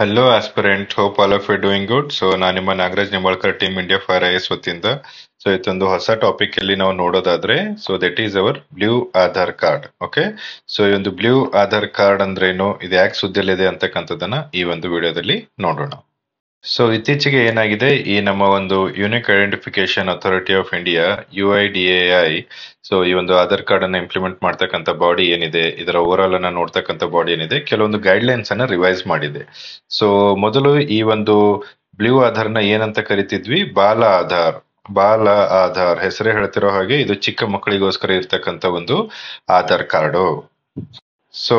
hello aspirant hope all of you doing good so ನಾನು ನಿಮ್ಮ Nagaraj Nimbalkar team India for I S ವತಿಯಿಂದ so ಇದೊಂದು ಹೊಸ ಟಾಪಿಕ್ ಅಲ್ಲಿ ನಾವು ನೋಡೋದಾದ್ರೆ so that is our blue Aadhaar card okay so ಈ ಒಂದು ಬ್ಲೂ ಆಧಾರ್ ಕಾರ್ಡ್ ಅಂದ್ರೆ ಏನು ಇದು ಯಾಕೆ ಸುದ್ದಿಯಲ್ಲಿದೆ ಅಂತಕ್ಕಂಥದ್ದನ್ನ ಈ ಒಂದು ವಿಡಿಯೋದಲ್ಲಿ ನೋಡೋಣ ಸೊ ಇತ್ತೀಚೆಗೆ ಏನಾಗಿದೆ ಈ ನಮ್ಮ ಒಂದು unique identification authority of India U I D A I so ಈ ಒಂದು ಆಧಾರ್ ಕಾರ್ಡ್ ಅನ್ನ ಇಂಪ್ಲಿಮೆಂಟ್ ಮಾಡ್ತಕ್ಕಂತ ಬಾಡಿ ಏನಿದೆ ಇದರ ಓವರ್ ಆಲ್ ಅನ್ನ ನೋಡ್ತಕ್ಕಂಥ ಬಾಡಿ ಏನಿದೆ ಕೆಲವೊಂದು ಗೈಡ್ ಲೈನ್ಸ್ ಅನ್ನ ರಿವೈಸ್ ಮಾಡಿದೆ ಸೊ ಮೊದಲು ಈ ಒಂದು ಬ್ಲೂ ಆಧಾರ್ ನ ಏನಂತ ಕರಿತಿದ್ವಿ ಬಾಲ ಆಧಾರ್ ಬಾಲ ಆಧಾರ್ ಹೆಸರೇ ಹೇಳ್ತಿರೋ ಹಾಗೆ ಇದು ಚಿಕ್ಕ ಮಕ್ಕಳಿಗೋಸ್ಕರ ಇರತಕ್ಕಂತ ಒಂದು ಆಧಾರ್ ಕಾರ್ಡು ಸೊ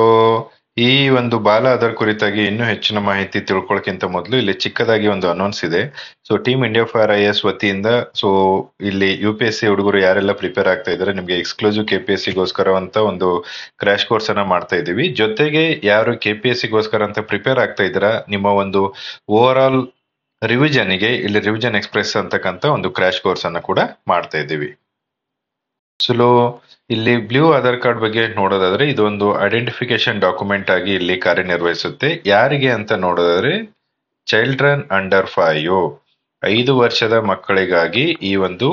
ಈ ಒಂದು ಬಾಲ ಆಧಾರ್ ಕುರಿತಾಗಿ ಇನ್ನೂ ಹೆಚ್ಚಿನ ಮಾಹಿತಿ ತಿಳ್ಕೊಳಕ್ಕಿಂತ ಮೊದಲು ಇಲ್ಲಿ ಚಿಕ್ಕದಾಗಿ ಒಂದು ಅನೌನ್ಸ್ ಇದೆ so team India for I S ವತಿಯಿಂದ ಸೊ ಇಲ್ಲಿ ಯು ಪಿ ಎಸ್ ಸಿ ಹುಡುಗರು ಯಾರೆಲ್ಲ ಪ್ರಿಪೇರ್ ಆಗ್ತಾ ಇದ್ದಾರೆ ನಿಮಗೆ ಎಕ್ಸ್ಕ್ಲೂಸಿವ್ ಕೆ ಪಿ ಎಸ್ ಸಿಗೋಸ್ಕರ ಅಂತ ಒಂದು ಕ್ರಾಶ್ ಕೋರ್ಸ್ ಅನ್ನ ಮಾಡ್ತಾ ಇದ್ದೀವಿ ಜೊತೆಗೆ ಯಾರು ಕೆ ಪಿ ಎಸ್ ಸಿಗೋಸ್ಕರ ಅಂತ ಪ್ರಿಪೇರ್ ಆಗ್ತಾ ಇದ್ದೀರಾ ನಿಮ್ಮ ಒಂದು ಓವರ್ ಆಲ್ ರಿವಿಜನ್ಗೆ ಇಲ್ಲಿ ರಿವಿಜನ್ ಎಕ್ಸ್ಪ್ರೆಸ್ ಅಂತಕ್ಕಂಥ ಒಂದು ಕ್ರಾಶ್ ಕೋರ್ಸ್ ಅನ್ನ ಕೂಡ ಮಾಡ್ತಾ ಇದ್ದೀವಿ ಚಲೋ ಇಲ್ಲಿ ಬ್ಲೂ ಆಧಾರ್ ಕಾರ್ಡ್ ಬಗ್ಗೆ ನೋಡೋದಾದ್ರೆ ಇದೊಂದು ಐಡೆಂಟಿಫಿಕೇಶನ್ ಡಾಕ್ಯುಮೆಂಟ್ ಆಗಿ ಇಲ್ಲಿ ಕಾರ್ಯನಿರ್ವಹಿಸುತ್ತೆ ಯಾರಿಗೆ ಅಂತ ನೋಡೋದಾದ್ರೆ ಚೈಲ್ಡ್ರನ್ ಅಂಡರ್ ಫೈವ್ ಐದು ವರ್ಷದ ಮಕ್ಕಳಿಗಾಗಿ ಈ ಒಂದು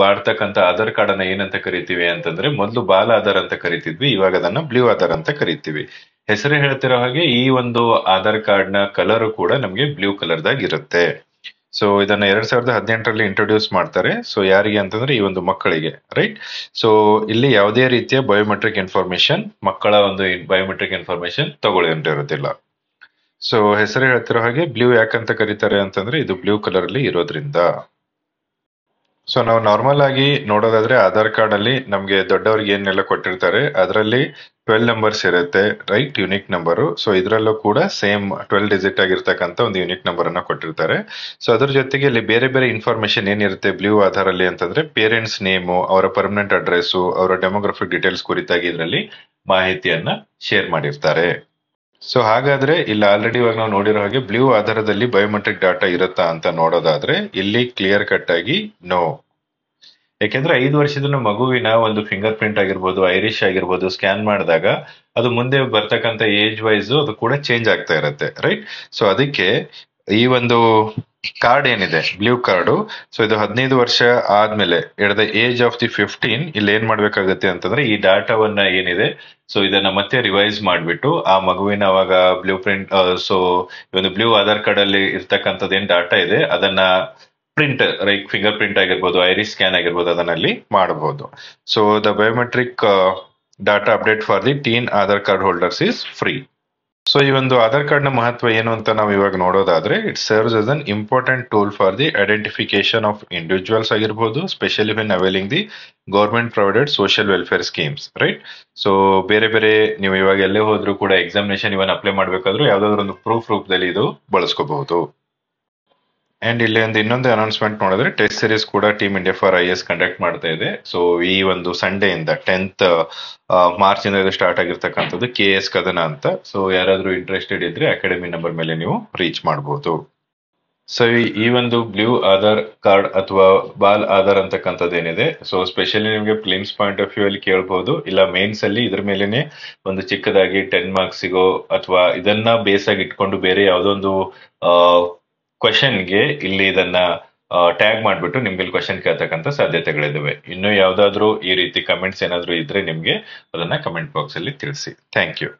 ಬಾಡ್ತಕ್ಕಂಥ ಆಧಾರ್ ಕಾರ್ಡ್ ಅನ್ನ ಏನಂತ ಕರಿತೀವಿ ಅಂತಂದ್ರೆ ಮೊದಲು ಬಾಲ ಆಧಾರ್ ಅಂತ ಕರಿತಿದ್ವಿ ಇವಾಗ ಅದನ್ನ ಬ್ಲೂ ಆಧಾರ್ ಅಂತ ಕರಿತೀವಿ ಹೆಸರು ಹೇಳ್ತಿರೋ ಹಾಗೆ ಈ ಒಂದು ಆಧಾರ್ ಕಾರ್ಡ್ ನ ಕಲರ್ ಕೂಡ ನಮಗೆ ಬ್ಲೂ ಕಲರ್ ದಾಗಿರುತ್ತೆ ಸೊ ಇದನ್ನ ಎರಡ್ ಸಾವಿರದ ಹದಿನೆಂಟರಲ್ಲಿ ಇಂಟ್ರೊಡ್ಯೂಸ್ ಮಾಡ್ತಾರೆ ಸೊ ಯಾರಿಗೆ ಅಂತಂದ್ರೆ ಈ ಒಂದು ಮಕ್ಕಳಿಗೆ ರೈಟ್ ಸೊ ಇಲ್ಲಿ ಯಾವುದೇ ರೀತಿಯ ಬಯೋಮೆಟ್ರಿಕ್ ಇನ್ಫಾರ್ಮೇಶನ್ ಮಕ್ಕಳ ಒಂದು ಬಯೋಮೆಟ್ರಿಕ್ ಇನ್ಫಾರ್ಮೇಶನ್ ತಗೊಳ್ಳಿ ಅಂತ ಇರೋದಿಲ್ಲ ಸೊ ಹೆಸರು ಹೇಳ್ತಿರೋ ಹಾಗೆ ಬ್ಲೂ ಯಾಕಂತ ಕರೀತಾರೆ ಅಂತಂದ್ರೆ ಇದು ಬ್ಲೂ ಕಲರ್ ಅಲ್ಲಿ ಇರೋದ್ರಿಂದ ಸೊ ನಾವು ನಾರ್ಮಲ್ ಆಗಿ ನೋಡೋದಾದ್ರೆ ಆಧಾರ್ ಕಾರ್ಡ್ ಅಲ್ಲಿ ನಮಗೆ ದೊಡ್ಡವ್ರಿಗೆ ಏನೆಲ್ಲ ಕೊಟ್ಟಿರ್ತಾರೆ ಅದರಲ್ಲಿ ಟ್ವೆಲ್ ನಂಬರ್ಸ್ ಇರುತ್ತೆ ರೈಟ್ ಯುನಿಕ್ ನಂಬರ್ ಸೊ ಇದರಲ್ಲೂ ಕೂಡ ಸೇಮ್ ಟ್ವೆಲ್ ಡಿಜಿಟ್ ಆಗಿರ್ತಕ್ಕಂಥ ಒಂದು ಯುನಿಕ್ ನಂಬರ್ ಅನ್ನ ಕೊಟ್ಟಿರ್ತಾರೆ ಸೊ ಅದ್ರ ಜೊತೆಗೆ ಇಲ್ಲಿ ಬೇರೆ ಬೇರೆ ಇನ್ಫಾರ್ಮೇಶನ್ ಏನಿರುತ್ತೆ ಬ್ಲೂ ಆಧಾರ್ ಅಲ್ಲಿ ಅಂತಂದ್ರೆ ಪೇರೆಂಟ್ಸ್ ನೇಮು ಅವರ ಪರ್ಮನೆಂಟ್ ಅಡ್ರೆಸ್ಸು ಅವರ ಡೆಮೋಗ್ರಫಿಕ್ ಡೀಟೇಲ್ಸ್ ಕುರಿತಾಗಿ ಇದರಲ್ಲಿ ಮಾಹಿತಿಯನ್ನ ಶೇರ್ ಮಾಡಿರ್ತಾರೆ ಸೊ ಹಾಗಾದ್ರೆ ಇಲ್ಲಿ ಆಲ್ರೆಡಿ ಇವಾಗ ನಾವು ನೋಡಿರೋ ಹಾಗೆ ಬ್ಲೂ ಆಧಾರದಲ್ಲಿ ಬಯೋಮೆಟ್ರಿಕ್ ಡಾಟಾ ಇರುತ್ತಾ ಅಂತ ನೋಡೋದಾದ್ರೆ ಇಲ್ಲಿ ಕ್ಲಿಯರ್ ಕಟ್ ಆಗಿ ನೋ ಯಾಕೆಂದ್ರೆ ಐದು ವರ್ಷದ ಮಗುವಿನ ಒಂದು ಫಿಂಗರ್ ಪ್ರಿಂಟ್ ಆಗಿರ್ಬೋದು ಐರಿಶ್ ಆಗಿರ್ಬೋದು ಸ್ಕ್ಯಾನ್ ಮಾಡಿದಾಗ ಅದು ಮುಂದೆ ಬರ್ತಕ್ಕಂಥ ಏಜ್ ವೈಸ್ ಅದು ಕೂಡ ಚೇಂಜ್ ಆಗ್ತಾ ಇರುತ್ತೆ ರೈಟ್ ಸೊ ಅದಕ್ಕೆ ಈ ಒಂದು ಕಾರ್ಡ್ ಏನಿದೆ ಬ್ಲೂ ಕಾರ್ಡು ಸೊ ಇದು ಹದಿನೈದು ವರ್ಷ ಆದ್ಮೇಲೆ ಎಡದ ಏಜ್ ಆಫ್ ದಿ ಫಿಫ್ಟೀನ್ ಇಲ್ಲಿ ಏನ್ ಮಾಡ್ಬೇಕಾಗತ್ತೆ ಅಂತಂದ್ರೆ ಈ ಡಾಟಾವನ್ನ ಏನಿದೆ ಸೊ ಇದನ್ನ ಮತ್ತೆ ರಿವೈಸ್ ಮಾಡಿಬಿಟ್ಟು ಆ ಮಗುವಿನ ಅವಾಗ ಬ್ಲೂ ಪ್ರಿಂಟ್ ಸೊ ಒಂದು ಬ್ಲೂ ಆಧಾರ್ ಕಾರ್ಡ್ ಅಲ್ಲಿ ಇರ್ತಕ್ಕಂಥದ್ದು ಏನ್ ಡಾಟಾ ಇದೆ ಅದನ್ನ ಪ್ರಿಂಟ್ ಲೈಕ್ ಫಿಂಗರ್ ಪ್ರಿಂಟ್ ಆಗಿರ್ಬೋದು ಐರಿಸ್ ಸ್ಕ್ಯಾನ್ ಆಗಿರ್ಬೋದು ಅದನ್ನಲ್ಲಿ ಮಾಡಬಹುದು so the biometric data update for the teen Aadhaar card holders is free so ಈ ಒಂದು ಆಧಾರ್ ಕಾರ್ಡ್ ನ ಮಹತ್ವ ಏನು ಅಂತ ನಾವು ಇವಾಗ ನೋಡೋದಾದ್ರೆ it serves as an important tool for the identification of individuals ಆಗಿರ್ಬೋದು specially when availing the government provided social welfare schemes right so ಬೇರೆ ಬೇರೆ ನೀವು ಇವಾಗ ಎಲ್ಲೇ ಹೋದ್ರೂ ಕೂಡ ಎಕ್ಸಾಮಿನೇಷನ್ ಇವನ್ ಅಪ್ಲೈ ಮಾಡಬೇಕಾದ್ರೂ ಯಾವ್ದಾದ್ರು ಒಂದು ಪ್ರೂಫ್ ರೂಪದಲ್ಲಿ ಇದು ಬಳಸ್ಕೋಬಹುದು ಅಂಡ್ ಇಲ್ಲಿ ಒಂದು ಇನ್ನೊಂದು ಅನೌನ್ಸ್ಮೆಂಟ್ ನೋಡಿದ್ರೆ ಟೆಸ್ಟ್ ಸೀರೀಸ್ ಕೂಡ team India for I S conduct ಮಾಡ್ತಾ ಇದೆ ಸೊ ಈ ಒಂದು ಸಂಡೇ ಇಂದ ಟೆಂತ್ ಮಾರ್ಚ್ ಇಂದ ಸ್ಟಾರ್ಟ್ ಆಗಿರ್ತಕ್ಕಂಥದ್ದು ಕೆ ಎಸ್ ಕದನ ಅಂತ ಸೊ ಯಾರಾದ್ರೂ ಇಂಟ್ರೆಸ್ಟೆಡ್ ಇದ್ರೆ ಅಕಾಡೆಮಿ ನಂಬರ್ ಮೇಲೆ ನೀವು ರೀಚ್ ಮಾಡಬಹುದು ಸೊ ಈ ಒಂದು ಬ್ಲೂ ಆಧಾರ್ ಕಾರ್ಡ್ ಅಥವಾ ಬಾಲ್ ಆಧಾರ್ ಅಂತಕ್ಕಂಥದ್ದು ಏನಿದೆ ಸೊ ಸ್ಪೆಷಲಿ ನಿಮಗೆ ಪ್ಲೇಮ್ಸ್ ಪಾಯಿಂಟ್ ಆಫ್ ವ್ಯೂ ಅಲ್ಲಿ ಕೇಳಬಹುದು ಇಲ್ಲ ಮೇನ್ಸ್ ಅಲ್ಲಿ ಇದ್ರ ಮೇಲೆನೆ ಒಂದು ಚಿಕ್ಕದಾಗಿ ಟೆನ್ ಸಿಗೋ ಅಥವಾ ಇದನ್ನ ಬೇಸ್ ಆಗಿ ಇಟ್ಕೊಂಡು ಬೇರೆ ಯಾವುದೋ ಒಂದು ಕ್ವಶನ್ಗೆ ಇಲ್ಲಿ ಇದನ್ನ ಟ್ಯಾಗ್ ಮಾಡಿಬಿಟ್ಟು ನಿಮ್ಗೆ ಇಲ್ಲಿ ಕ್ವಶನ್ ಕೇಳ್ತಕ್ಕಂಥ ಸಾಧ್ಯತೆಗಳಿದ್ದಾವೆ ಇನ್ನು ಯಾವ್ದಾದ್ರು ಈ ರೀತಿ ಕಮೆಂಟ್ಸ್ ಏನಾದ್ರು ಇದ್ರೆ ನಿಮ್ಗೆ ಅದನ್ನ ಕಮೆಂಟ್ ಬಾಕ್ಸ್ ಅಲ್ಲಿ ತಿಳಿಸಿ ಥ್ಯಾಂಕ್ ಯು